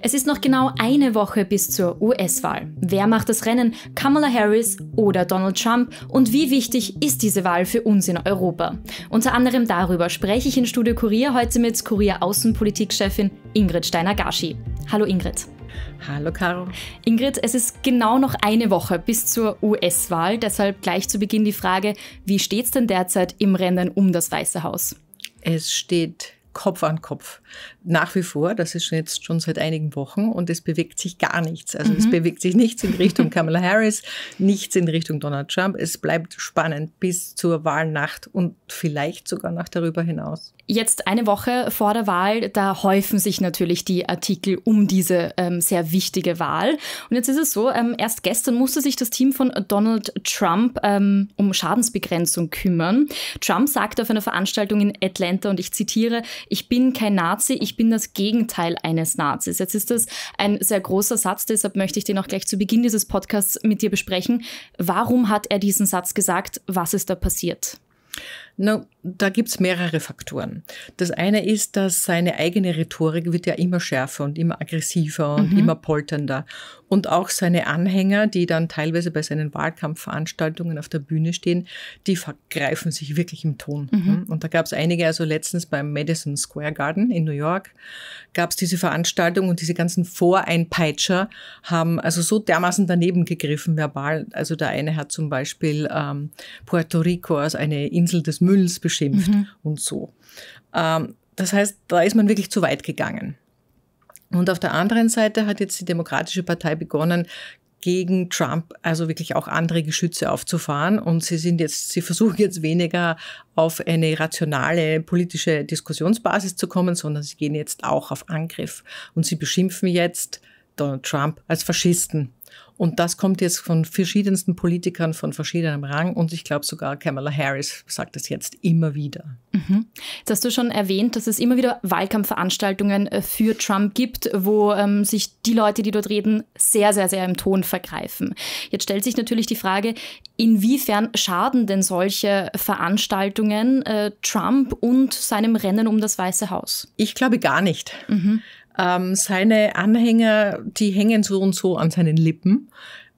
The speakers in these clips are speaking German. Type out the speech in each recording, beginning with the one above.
Es ist noch genau eine Woche bis zur US-Wahl. Wer macht das Rennen? Kamala Harris oder Donald Trump? Und wie wichtig ist diese Wahl für uns in Europa? Unter anderem darüber spreche ich in Studio Kurier heute mit Kurier außenpolitik chefin Ingrid Steiner-Garschi. Hallo Ingrid. Hallo Caro. Ingrid, es ist genau noch eine Woche bis zur US-Wahl, deshalb gleich zu Beginn die Frage, wie steht es denn derzeit im Rennen um das Weiße Haus? Es steht Kopf an Kopf nach wie vor, das ist schon jetzt schon seit einigen Wochen und es bewegt sich gar nichts. Also mhm. es bewegt sich nichts in Richtung Kamala Harris, nichts in Richtung Donald Trump. Es bleibt spannend bis zur Wahlnacht und vielleicht sogar noch darüber hinaus. Jetzt eine Woche vor der Wahl, da häufen sich natürlich die Artikel um diese ähm, sehr wichtige Wahl. Und jetzt ist es so, ähm, erst gestern musste sich das Team von Donald Trump ähm, um Schadensbegrenzung kümmern. Trump sagte auf einer Veranstaltung in Atlanta, und ich zitiere, ich bin kein Nazi, ich ich bin das Gegenteil eines Nazis. Jetzt ist das ein sehr großer Satz, deshalb möchte ich den auch gleich zu Beginn dieses Podcasts mit dir besprechen. Warum hat er diesen Satz gesagt? Was ist da passiert? No, da gibt's mehrere Faktoren. Das eine ist, dass seine eigene Rhetorik wird ja immer schärfer und immer aggressiver und mhm. immer polternder. Und auch seine Anhänger, die dann teilweise bei seinen Wahlkampfveranstaltungen auf der Bühne stehen, die vergreifen sich wirklich im Ton. Mhm. Und da gab's einige, also letztens beim Madison Square Garden in New York, gab's diese Veranstaltung und diese ganzen Voreinpeitscher haben also so dermaßen daneben gegriffen verbal. Also der eine hat zum Beispiel ähm, Puerto Rico als eine Insel des Mülls beschrieben beschimpft mhm. und so. Ähm, das heißt, da ist man wirklich zu weit gegangen. Und auf der anderen Seite hat jetzt die Demokratische Partei begonnen, gegen Trump also wirklich auch andere Geschütze aufzufahren und sie sind jetzt sie versuchen jetzt weniger auf eine rationale politische Diskussionsbasis zu kommen, sondern sie gehen jetzt auch auf Angriff und sie beschimpfen jetzt Donald Trump als Faschisten und das kommt jetzt von verschiedensten Politikern von verschiedenem Rang und ich glaube sogar Kamala Harris sagt es jetzt immer wieder. Mhm. Jetzt hast du schon erwähnt, dass es immer wieder Wahlkampfveranstaltungen äh, für Trump gibt, wo ähm, sich die Leute, die dort reden, sehr, sehr, sehr im Ton vergreifen. Jetzt stellt sich natürlich die Frage, inwiefern schaden denn solche Veranstaltungen äh, Trump und seinem Rennen um das Weiße Haus? Ich glaube gar nicht. Mhm. Ähm, seine Anhänger, die hängen so und so an seinen Lippen.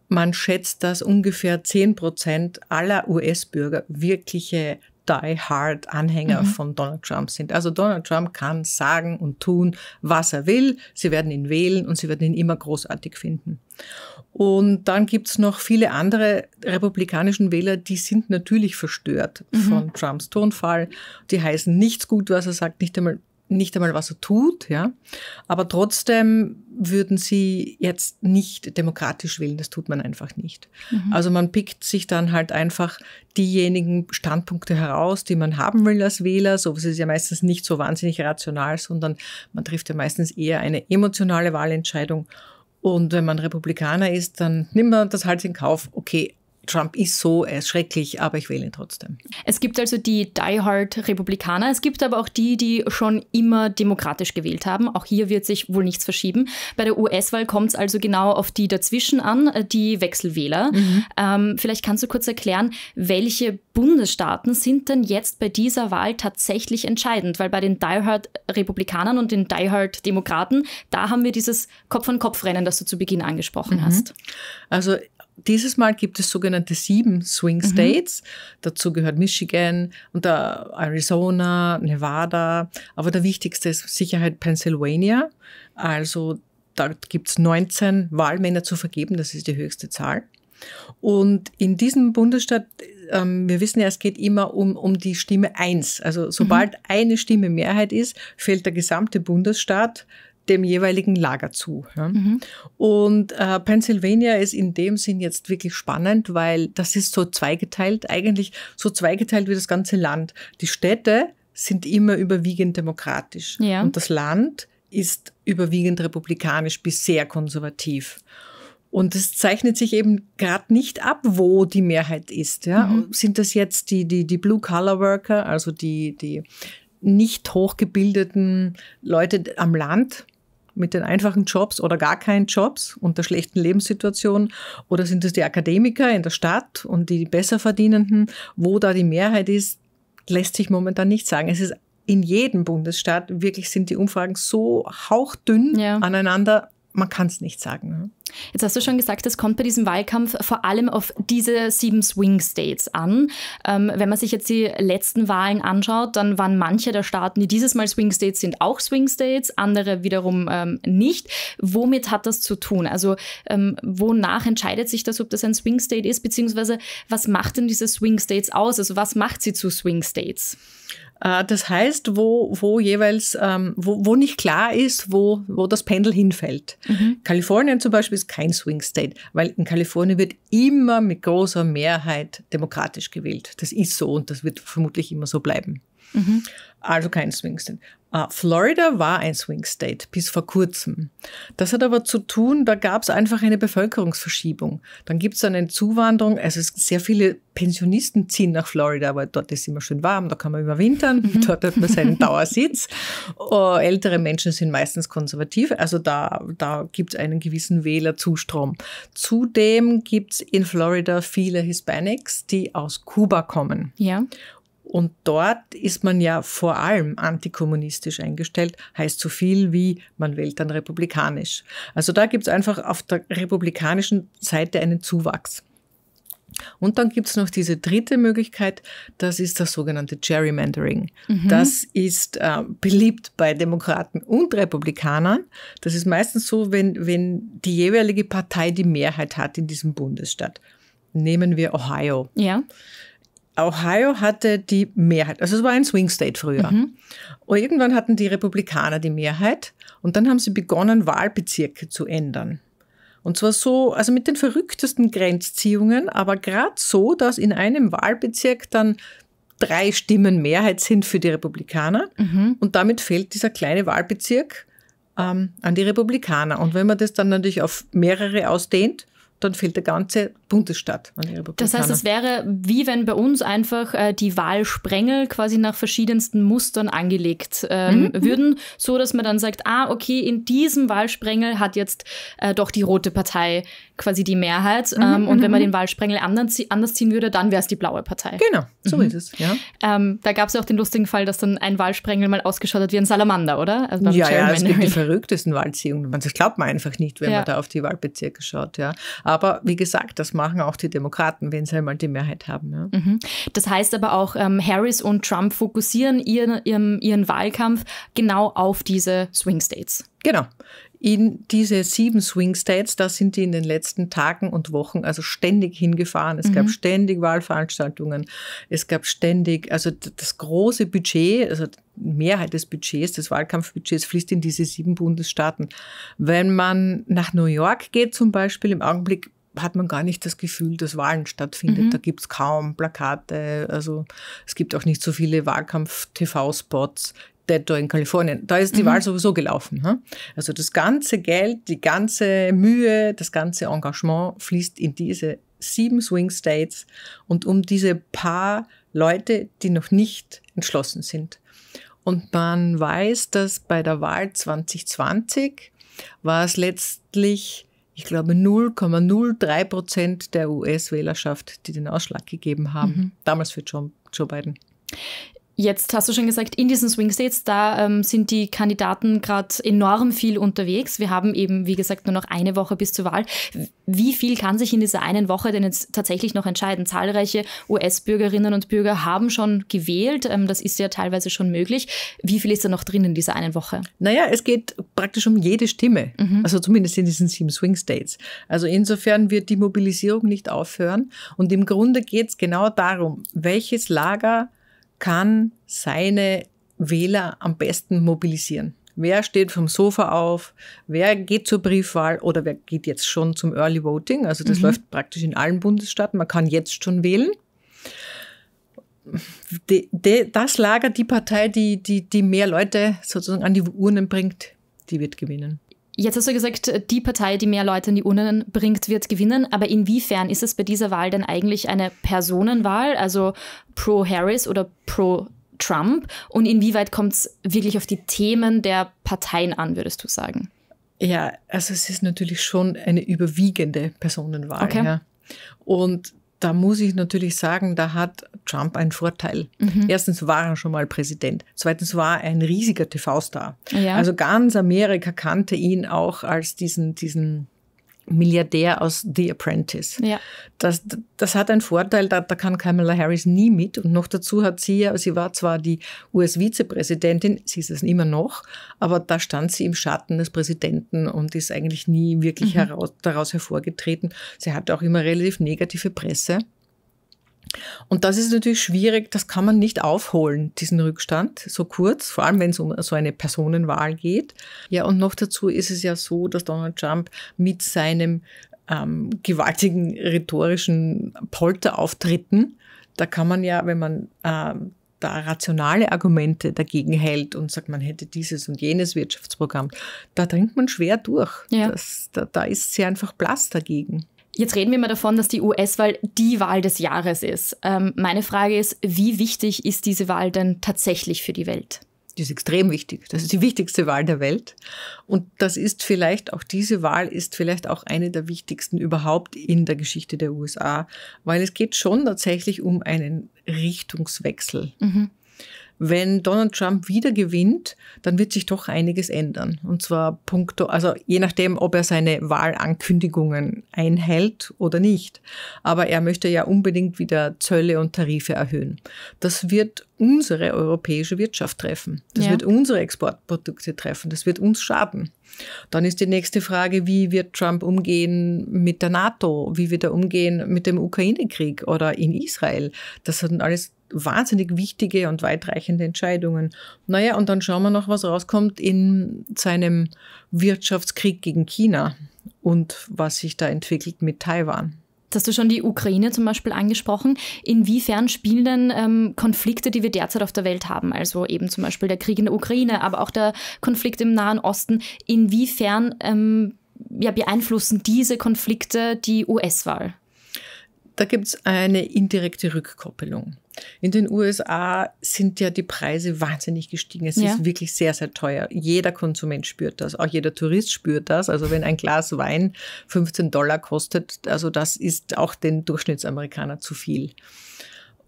Man schätzt, dass ungefähr 10 Prozent aller US-Bürger wirkliche Die-Hard-Anhänger mhm. von Donald Trump sind. Also Donald Trump kann sagen und tun, was er will. Sie werden ihn wählen und sie werden ihn immer großartig finden. Und dann gibt es noch viele andere republikanischen Wähler, die sind natürlich verstört mhm. von Trumps Tonfall. Die heißen nichts gut, was er sagt, nicht einmal nicht einmal was er tut, ja. Aber trotzdem würden sie jetzt nicht demokratisch wählen. Das tut man einfach nicht. Mhm. Also man pickt sich dann halt einfach diejenigen Standpunkte heraus, die man haben will als Wähler. So es ist ja meistens nicht so wahnsinnig rational, sondern man trifft ja meistens eher eine emotionale Wahlentscheidung. Und wenn man Republikaner ist, dann nimmt man das halt in Kauf. Okay, Trump ist so, er ist schrecklich, aber ich wähle ihn trotzdem. Es gibt also die Die-Hard-Republikaner, es gibt aber auch die, die schon immer demokratisch gewählt haben. Auch hier wird sich wohl nichts verschieben. Bei der US-Wahl kommt es also genau auf die dazwischen an, äh, die Wechselwähler. Mhm. Ähm, vielleicht kannst du kurz erklären, welche Bundesstaaten sind denn jetzt bei dieser Wahl tatsächlich entscheidend? Weil bei den Die-Hard-Republikanern und den Die-Hard-Demokraten, da haben wir dieses Kopf-an-Kopf-Rennen, das du zu Beginn angesprochen mhm. hast. Also dieses Mal gibt es sogenannte sieben Swing mhm. States. Mhm. Dazu gehört Michigan und Arizona, Nevada. Aber der wichtigste ist Sicherheit Pennsylvania. Also da gibt es 19 Wahlmänner zu vergeben. Das ist die höchste Zahl. Und in diesem Bundesstaat, ähm, wir wissen ja, es geht immer um, um die Stimme 1. Also sobald mhm. eine Stimme Mehrheit ist, fällt der gesamte Bundesstaat dem jeweiligen Lager zu. Ja. Mhm. Und äh, Pennsylvania ist in dem Sinn jetzt wirklich spannend, weil das ist so zweigeteilt, eigentlich so zweigeteilt wie das ganze Land. Die Städte sind immer überwiegend demokratisch ja. und das Land ist überwiegend republikanisch bis sehr konservativ. Und es zeichnet sich eben gerade nicht ab, wo die Mehrheit ist. Ja? Mhm. Sind das jetzt die, die, die Blue-Collar-Worker, also die, die nicht hochgebildeten Leute am Land? mit den einfachen Jobs oder gar keinen Jobs und der schlechten Lebenssituation? Oder sind es die Akademiker in der Stadt und die besser verdienenden? Wo da die Mehrheit ist, lässt sich momentan nicht sagen. Es ist in jedem Bundesstaat, wirklich sind die Umfragen so hauchdünn ja. aneinander, man kann es nicht sagen. Ne? Jetzt hast du schon gesagt, es kommt bei diesem Wahlkampf vor allem auf diese sieben Swing States an. Ähm, wenn man sich jetzt die letzten Wahlen anschaut, dann waren manche der Staaten, die dieses Mal Swing States sind, auch Swing States, andere wiederum ähm, nicht. Womit hat das zu tun? Also ähm, wonach entscheidet sich das, ob das ein Swing State ist, beziehungsweise was macht denn diese Swing States aus? Also was macht sie zu Swing States? Äh, das heißt, wo, wo jeweils, ähm, wo, wo nicht klar ist, wo, wo das Pendel hinfällt. Mhm. Kalifornien zum Beispiel ist kein Swing State, weil in Kalifornien wird immer mit großer Mehrheit demokratisch gewählt. Das ist so und das wird vermutlich immer so bleiben. Mhm. Also kein Swing State. Ah, Florida war ein Swing State bis vor kurzem. Das hat aber zu tun, da gab es einfach eine Bevölkerungsverschiebung. Dann gibt es eine Zuwanderung, also sehr viele Pensionisten ziehen nach Florida, weil dort ist immer schön warm, da kann man überwintern, mhm. dort hat man seinen Dauersitz. Oh, ältere Menschen sind meistens konservativ, also da, da gibt es einen gewissen Wählerzustrom. Zudem gibt es in Florida viele Hispanics, die aus Kuba kommen. Ja. Und dort ist man ja vor allem antikommunistisch eingestellt, heißt so viel wie, man wählt dann republikanisch. Also da gibt es einfach auf der republikanischen Seite einen Zuwachs. Und dann gibt es noch diese dritte Möglichkeit, das ist das sogenannte Gerrymandering. Mhm. Das ist äh, beliebt bei Demokraten und Republikanern. Das ist meistens so, wenn, wenn die jeweilige Partei die Mehrheit hat in diesem Bundesstaat. Nehmen wir Ohio. Ja. Ohio hatte die Mehrheit. Also es war ein Swing State früher. Mhm. Und irgendwann hatten die Republikaner die Mehrheit und dann haben sie begonnen, Wahlbezirke zu ändern. Und zwar so, also mit den verrücktesten Grenzziehungen, aber gerade so, dass in einem Wahlbezirk dann drei Stimmen Mehrheit sind für die Republikaner. Mhm. Und damit fehlt dieser kleine Wahlbezirk ähm, an die Republikaner. Und wenn man das dann natürlich auf mehrere ausdehnt, dann fehlt der ganze Bundesstaat an die Republikaner. Das heißt, es wäre wie wenn bei uns einfach äh, die Wahlsprengel quasi nach verschiedensten Mustern angelegt ähm, mhm, mhm. würden, so dass man dann sagt, ah, okay, in diesem Wahlsprengel hat jetzt äh, doch die Rote Partei quasi die Mehrheit. Mhm, ähm, und mhm, wenn man mhm. den Wahlsprengel anders, anders ziehen würde, dann wäre es die blaue Partei. Genau, so mhm. ist es. Ja. Ähm, da gab es ja auch den lustigen Fall, dass dann ein Wahlsprengel mal ausgeschaut hat wie ein Salamander, oder? Also ja, ja, es gibt die verrücktesten Wahlziehungen. Das glaubt man einfach nicht, wenn ja. man da auf die Wahlbezirke schaut. Ja. Aber wie gesagt, das machen auch die Demokraten, wenn sie einmal die Mehrheit haben. Ja. Mhm. Das heißt aber auch, ähm, Harris und Trump fokussieren ihren, ihren, ihren Wahlkampf genau auf diese Swing States. Genau in diese sieben Swing States, da sind die in den letzten Tagen und Wochen also ständig hingefahren. Es mhm. gab ständig Wahlveranstaltungen, es gab ständig, also das große Budget, also die Mehrheit des Budgets, des Wahlkampfbudgets fließt in diese sieben Bundesstaaten. Wenn man nach New York geht zum Beispiel, im Augenblick hat man gar nicht das Gefühl, dass Wahlen stattfinden. Mhm. Da gibt es kaum Plakate. Also es gibt auch nicht so viele Wahlkampf-TV-Spots. Detto in Kalifornien, da ist die mhm. Wahl sowieso gelaufen. Also das ganze Geld, die ganze Mühe, das ganze Engagement fließt in diese sieben Swing States und um diese paar Leute, die noch nicht entschlossen sind. Und man weiß, dass bei der Wahl 2020 war es letztlich, ich glaube, 0,03 Prozent der US-Wählerschaft, die den Ausschlag gegeben haben, mhm. damals für Joe, Joe Biden. Jetzt hast du schon gesagt, in diesen Swing States, da ähm, sind die Kandidaten gerade enorm viel unterwegs. Wir haben eben, wie gesagt, nur noch eine Woche bis zur Wahl. Wie viel kann sich in dieser einen Woche denn jetzt tatsächlich noch entscheiden? Zahlreiche US-Bürgerinnen und Bürger haben schon gewählt. Ähm, das ist ja teilweise schon möglich. Wie viel ist da noch drin in dieser einen Woche? Naja, es geht praktisch um jede Stimme. Mhm. Also zumindest in diesen sieben Swing States. Also insofern wird die Mobilisierung nicht aufhören. Und im Grunde geht es genau darum, welches Lager kann seine Wähler am besten mobilisieren? Wer steht vom Sofa auf? Wer geht zur Briefwahl? Oder wer geht jetzt schon zum Early Voting? Also das mhm. läuft praktisch in allen Bundesstaaten. Man kann jetzt schon wählen. De, de, das Lager, die Partei, die, die, die mehr Leute sozusagen an die Urnen bringt, die wird gewinnen. Jetzt hast du gesagt, die Partei, die mehr Leute in die Urnen bringt, wird gewinnen. Aber inwiefern ist es bei dieser Wahl denn eigentlich eine Personenwahl, also pro Harris oder pro Trump? Und inwieweit kommt es wirklich auf die Themen der Parteien an, würdest du sagen? Ja, also es ist natürlich schon eine überwiegende Personenwahl. Okay. Ja. Und da muss ich natürlich sagen, da hat Trump einen Vorteil. Mhm. Erstens war er schon mal Präsident. Zweitens war er ein riesiger TV-Star. Ja. Also ganz Amerika kannte ihn auch als diesen, diesen Milliardär aus The Apprentice. Ja. Das, das hat einen Vorteil, da, da kann Kamala Harris nie mit. Und noch dazu hat sie ja, sie war zwar die US-Vizepräsidentin, sie ist es immer noch, aber da stand sie im Schatten des Präsidenten und ist eigentlich nie wirklich mhm. heraus, daraus hervorgetreten. Sie hatte auch immer relativ negative Presse. Und das ist natürlich schwierig, das kann man nicht aufholen, diesen Rückstand so kurz, vor allem wenn es um so eine Personenwahl geht. Ja, und noch dazu ist es ja so, dass Donald Trump mit seinem ähm, gewaltigen rhetorischen Polterauftritten, da kann man ja, wenn man äh, da rationale Argumente dagegen hält und sagt, man hätte dieses und jenes Wirtschaftsprogramm, da dringt man schwer durch. Ja. Das, da, da ist sie einfach blass dagegen. Jetzt reden wir mal davon, dass die US-Wahl die Wahl des Jahres ist. Ähm, meine Frage ist, wie wichtig ist diese Wahl denn tatsächlich für die Welt? Die ist extrem wichtig. Das ist die wichtigste Wahl der Welt. Und das ist vielleicht auch diese Wahl ist vielleicht auch eine der wichtigsten überhaupt in der Geschichte der USA, weil es geht schon tatsächlich um einen Richtungswechsel. Mhm wenn Donald Trump wieder gewinnt, dann wird sich doch einiges ändern. Und zwar punkto, also je nachdem, ob er seine Wahlankündigungen einhält oder nicht. Aber er möchte ja unbedingt wieder Zölle und Tarife erhöhen. Das wird unsere europäische Wirtschaft treffen. Das ja. wird unsere Exportprodukte treffen. Das wird uns schaden. Dann ist die nächste Frage, wie wird Trump umgehen mit der NATO? Wie wird er umgehen mit dem Ukraine-Krieg oder in Israel? Das sind alles wahnsinnig wichtige und weitreichende Entscheidungen. Naja, und dann schauen wir noch, was rauskommt in seinem Wirtschaftskrieg gegen China und was sich da entwickelt mit Taiwan hast du schon die Ukraine zum Beispiel angesprochen. Inwiefern spielen denn ähm, Konflikte, die wir derzeit auf der Welt haben, also eben zum Beispiel der Krieg in der Ukraine, aber auch der Konflikt im Nahen Osten, inwiefern ähm, ja, beeinflussen diese Konflikte die US-Wahl? Da gibt es eine indirekte Rückkoppelung. In den USA sind ja die Preise wahnsinnig gestiegen. Es ja. ist wirklich sehr, sehr teuer. Jeder Konsument spürt das. Auch jeder Tourist spürt das. Also wenn ein Glas Wein 15 Dollar kostet, also das ist auch den Durchschnittsamerikaner zu viel.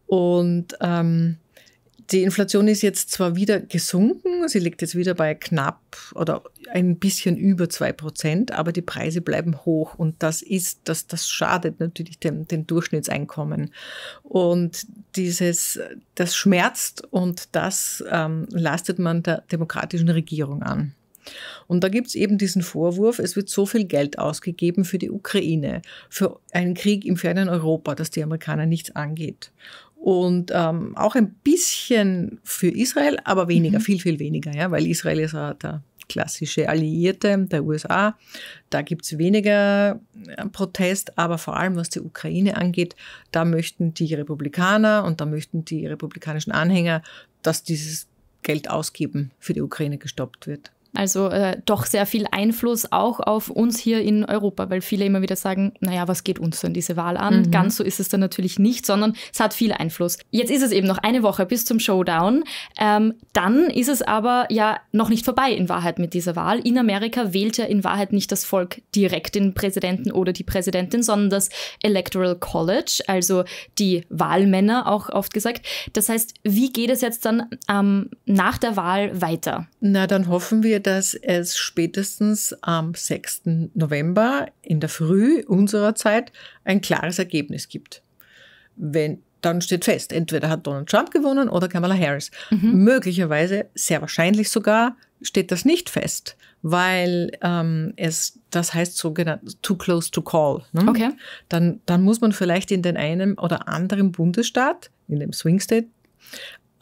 Und ähm, die Inflation ist jetzt zwar wieder gesunken, sie liegt jetzt wieder bei knapp oder ein bisschen über zwei Prozent, aber die Preise bleiben hoch und das ist, das, das schadet natürlich dem, dem Durchschnittseinkommen. Und dieses, das schmerzt und das ähm, lastet man der demokratischen Regierung an. Und da gibt es eben diesen Vorwurf, es wird so viel Geld ausgegeben für die Ukraine, für einen Krieg im fernen Europa, dass die Amerikaner nichts angeht und ähm, auch ein bisschen für Israel, aber weniger, mhm. viel, viel weniger, ja, weil Israel ist ja der klassische Alliierte der USA. Da gibt es weniger äh, Protest, aber vor allem was die Ukraine angeht, da möchten die Republikaner und da möchten die republikanischen Anhänger, dass dieses Geld ausgeben für die Ukraine gestoppt wird. Also äh, doch sehr viel Einfluss auch auf uns hier in Europa, weil viele immer wieder sagen, naja, was geht uns denn diese Wahl an? Mhm. Ganz so ist es dann natürlich nicht, sondern es hat viel Einfluss. Jetzt ist es eben noch eine Woche bis zum Showdown. Ähm, dann ist es aber ja noch nicht vorbei in Wahrheit mit dieser Wahl. In Amerika wählt ja in Wahrheit nicht das Volk direkt den Präsidenten oder die Präsidentin, sondern das Electoral College, also die Wahlmänner auch oft gesagt. Das heißt, wie geht es jetzt dann ähm, nach der Wahl weiter? Na, dann hoffen wir, dass es spätestens am 6. November in der Früh unserer Zeit ein klares Ergebnis gibt. Wenn, dann steht fest, entweder hat Donald Trump gewonnen oder Kamala Harris. Mhm. Möglicherweise, sehr wahrscheinlich sogar, steht das nicht fest, weil ähm, es, das heißt sogenannt too close to call. Ne? Okay. Dann, dann muss man vielleicht in den einen oder anderen Bundesstaat, in dem Swing State,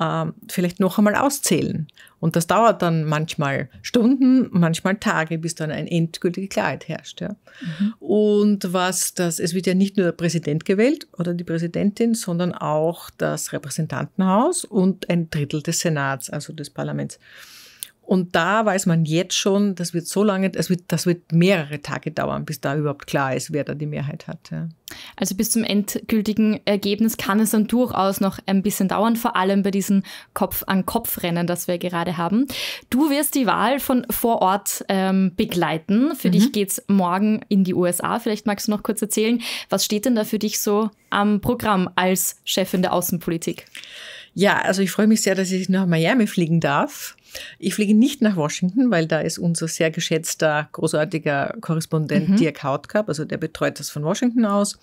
ähm, vielleicht noch einmal auszählen. Und das dauert dann manchmal Stunden, manchmal Tage, bis dann eine endgültige Klarheit herrscht. Ja. Mhm. Und was das, es wird ja nicht nur der Präsident gewählt oder die Präsidentin, sondern auch das Repräsentantenhaus und ein Drittel des Senats, also des Parlaments. Und da weiß man jetzt schon, das wird so lange, das wird, das wird mehrere Tage dauern, bis da überhaupt klar ist, wer da die Mehrheit hat. Ja. Also bis zum endgültigen Ergebnis kann es dann durchaus noch ein bisschen dauern, vor allem bei diesen Kopf-an-Kopf-Rennen, das wir gerade haben. Du wirst die Wahl von vor Ort ähm, begleiten. Für mhm. dich geht's morgen in die USA. Vielleicht magst du noch kurz erzählen, was steht denn da für dich so am Programm als Chefin der Außenpolitik? Ja, also ich freue mich sehr, dass ich nach Miami fliegen darf ich fliege nicht nach Washington, weil da ist unser sehr geschätzter, großartiger Korrespondent mhm. Dirk Hautkamp, also der betreut das von Washington aus.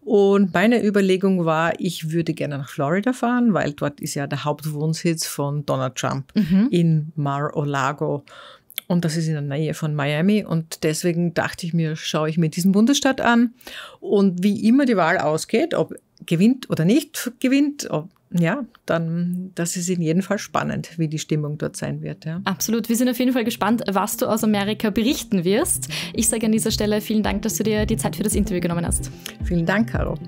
Und meine Überlegung war, ich würde gerne nach Florida fahren, weil dort ist ja der Hauptwohnsitz von Donald Trump mhm. in Mar-o-Lago. Und das ist in der Nähe von Miami. Und deswegen dachte ich mir, schaue ich mir diesen Bundesstaat an. Und wie immer die Wahl ausgeht, ob gewinnt oder nicht gewinnt, ob ja, dann, das ist in jedem Fall spannend, wie die Stimmung dort sein wird. Ja. Absolut. Wir sind auf jeden Fall gespannt, was du aus Amerika berichten wirst. Ich sage an dieser Stelle vielen Dank, dass du dir die Zeit für das Interview genommen hast. Vielen Dank, Caro.